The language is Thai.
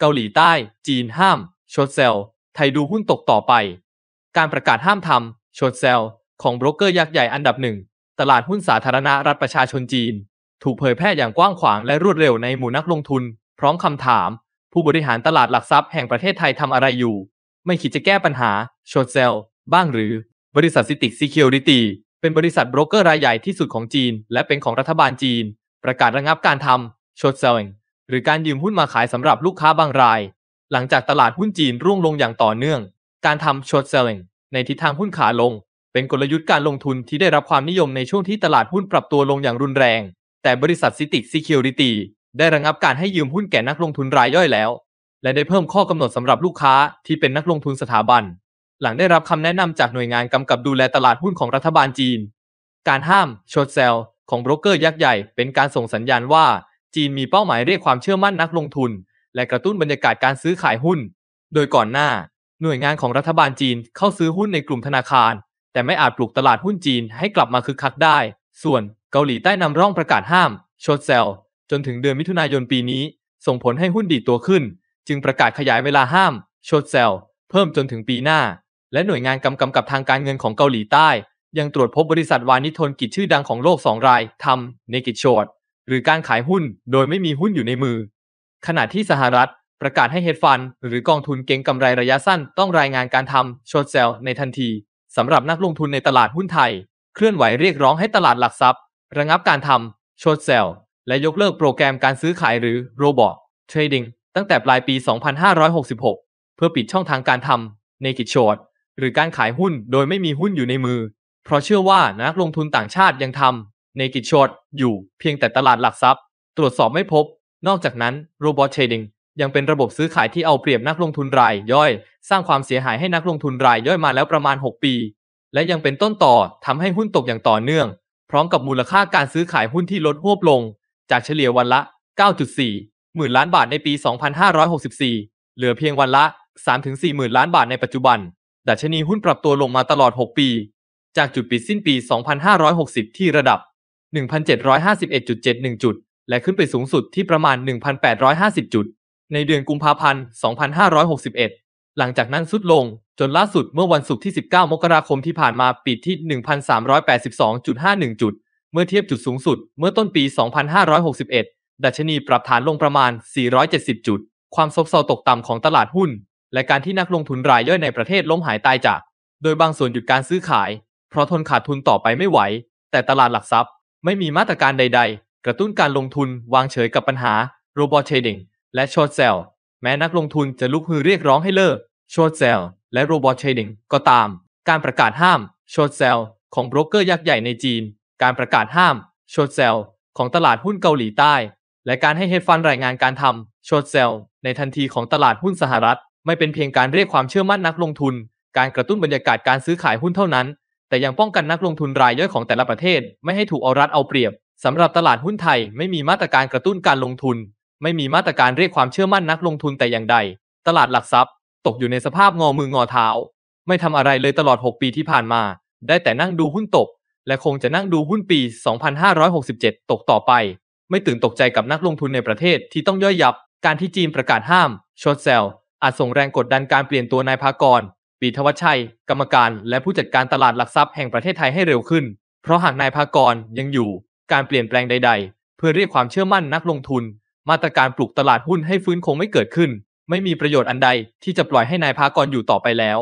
เกาหลีใต้จีนห้ามชดเซลไทยดูหุ้นตกต่อไป การประกาศห้ามทำชดเซลของโบรกเกอร์ยักษ์ใหญ่อันดับหนึ่ง ตลาดหุ้นสาธารณรัฐประชาชนจีน ถูกเผยแพร่อย่างกว้างขวางและรวดเร็วในหมู่นักลงทุน พร้อมคำถาม ผู้บริหารตลาดหลักทรัพย์แห่งประเทศไทยทำอะไรอยู่ ไม่คิดจะแก้ปัญหาชดเซลบ้างหรือ บริษัทซิติกซีเคียวริตี้เป็นบริษัทโบรกเกอร์รายใหญ่ที่สุดของจีน และเป็นของรัฐบาลจีน ประกาศระงับการทำชดเซลหรือการยืมหุ้นมาขายสำหรับลูกค้าบางราย หลังจากตลาดหุ้นจีนร่วงลงอย่างต่อเนื่อง การทำ short selling ในทิศทางหุ้นขาลง เป็นกลยุทธ์การลงทุนที่ได้รับความนิยมในช่วงที่ตลาดหุ้นปรับตัวลงอย่างรุนแรง แต่บริษัทซิติซีเคียวริตี้ได้ระงับการให้ยืมหุ้นแก่นักลงทุนรายย่อยแล้ว และได้เพิ่มข้อกำหนดสำหรับลูกค้าที่เป็นนักลงทุนสถาบัน หลังได้รับคำแนะนำจากหน่วยงานกำกับดูแลตลาดหุ้นของรัฐบาลจีน การห้าม short sell ของโบรกเกอร์ยักษ์ใหญ่ เป็นการส่งสัญญาณว่าจีนมีเป้าหมายเรียกความเชื่อมั่นนักลงทุน และกระตุ้นบรรยากาศการซื้อขายหุ้น โดยก่อนหน้า หน่วยงานของรัฐบาลจีนเข้าซื้อหุ้นในกลุ่มธนาคาร แต่ไม่อาจปลุกตลาดหุ้นจีนให้กลับมาคึกคักได้ ส่วนเกาหลีใต้นำร่องประกาศห้ามชดเซลจนถึงเดือนมิถุนายนปีนี้ ส่งผลให้หุ้นดีตัวขึ้น จึงประกาศขยายเวลาห้ามชดเซลเพิ่มจนถึงปีหน้า และหน่วยงานกำกับทางการเงินของเกาหลีใต้ ยังตรวจพบบริษัทวานิทนกิจชื่อดังของโลกสองรายทำเนกิจชอดหรือการขายหุ้นโดยไม่มีหุ้นอยู่ในมือขณะที่สหรัฐ ประกาศให้เฮดฟันหรือกองทุนเก็งกำไรระยะสั้นต้องรายงานการทำชดเซลในทันทีสำหรับนักลงทุนในตลาดหุ้นไทย เคลื่อนไหวเรียกร้องให้ตลาดหลักทรัพย์ ระงับการทำชดเซลและยกเลิกโปรแกรมการซื้อขายหรือโรบอทเทรดดิ้งตั้งแต่ปลายปี 2566 เพื่อปิดช่องทางการทำในกิจชดหรือการขายหุ้นโดยไม่มีหุ้นอยู่ในมือ เพราะเชื่อว่านักลงทุนต่างชาติยังทำในกิจชด อยู่เพียงแต่ตลาดหลักทรัพย์ ตรวจสอบไม่พบ นอกจากนั้นโรบอทเทรดดิ้งยังเป็นระบบซื้อขายที่เอาเปรียบนักลงทุนรายย่อย สร้างความเสียหายให้นักลงทุนราย ย่อยมาแล้วประมาณ 6 ปี และยังเป็นต้นต่อทำให้หุ้นตกอย่างต่อเนื่อง พร้อมกับมูลค่าการซื้อขายหุ้นที่ลดหวบลง จากเฉลี่ยวันละ 9.4 หมื่นล้านบาทในปี2564เหลือเพียงวันละ 3-4หมื่นล้านบาทในปัจจุบันดัชนีหุ้นปรับตัวลงมาตลอด 6 ปี จากจุดปิดสิ้นปี 2560 ที่ระดับ1,751.71 จุด และขึ้นไปสูงสุดที่ประมาณ 1,850 จุด ในเดือนกุมภาพันธ์ 2561 หลังจากนั้นสุดลงจนล่าสุดเมื่อวันศุกร์ที่ 19 มกราคมที่ผ่านมาปิดที่ 1,382.51 จุด เมื่อเทียบจุดสูงสุดเมื่อต้นปี 2561 ดัชนีปรับฐานลงประมาณ 470 จุด ความซบเซาตกต่ำของตลาดหุ้น และการที่นักลงทุนรายย่อยในประเทศล้มหายตายจาก โดยบางส่วนหยุดการซื้อขาย เพราะทนขาดทุนต่อไปไม่ไหวแต่ตลาดหลักทรัพย์ไม่มีมาตรการใด ๆ กระตุ้นการลงทุนวางเฉยกับปัญหาโรบอทเทรดดิ้งและช็อตเซลแม้นักลงทุนจะลุกฮือเรียกร้องให้เลิกช็อตเซลและโรบอทเทรดดิ้งก็ตาม การประกาศห้ามช็อตเซลของโบรกเกอร์ยักษ์ใหญ่ในจีน การประกาศห้ามช็อตเซลของตลาดหุ้นเกาหลีใต้ และการให้เฮดฟันรายงานการทำช็อตเซลในทันทีของตลาดหุ้นสหรัฐ ไม่เป็นเพียงการเรียกความเชื่อมั่นนักลงทุน การกระตุ้นบรรยากาศการซื้อขายหุ้นเท่านั้นแต่ยังป้องกันนักลงทุนรายย่อยของแต่ละประเทศ ไม่ให้ถูกเอารัดเอาเปรียบสำหรับตลาดหุ้นไทยไม่มีมาตรการกระตุ้นการลงทุน ไม่มีมาตรการเรียกความเชื่อมั่นนักลงทุนแต่อย่างใด ตลาดหลักทรัพย์ ตกอยู่ในสภาพงอมืองอเท้าไม่ทำอะไรเลยตลอด 6 ปีที่ผ่านมา ได้แต่นั่งดูหุ้นตก และคงจะนั่งดูหุ้นปี 2567 ตกต่อไป ไม่ตื่นตกใจกับนักลงทุนในประเทศที่ต้องย่อยยับ การที่จีนประกาศห้ามช็อตเซลล์อาจส่งแรงกดดันการเปลี่ยนตัวนายพากรปีทวัชชัย กรรมการและผู้จัดการตลาดหลักทรัพย์แห่งประเทศไทยให้เร็วขึ้น เพราะหากนายภากรยังอยู่ การเปลี่ยนแปลงใดๆ เพื่อเรียกความเชื่อมั่นนักลงทุน มาตรการปลุกตลาดหุ้นให้ฟื้นคงไม่เกิดขึ้น ไม่มีประโยชน์อันใดที่จะปล่อยให้นายภากรอยู่ต่อไปแล้ว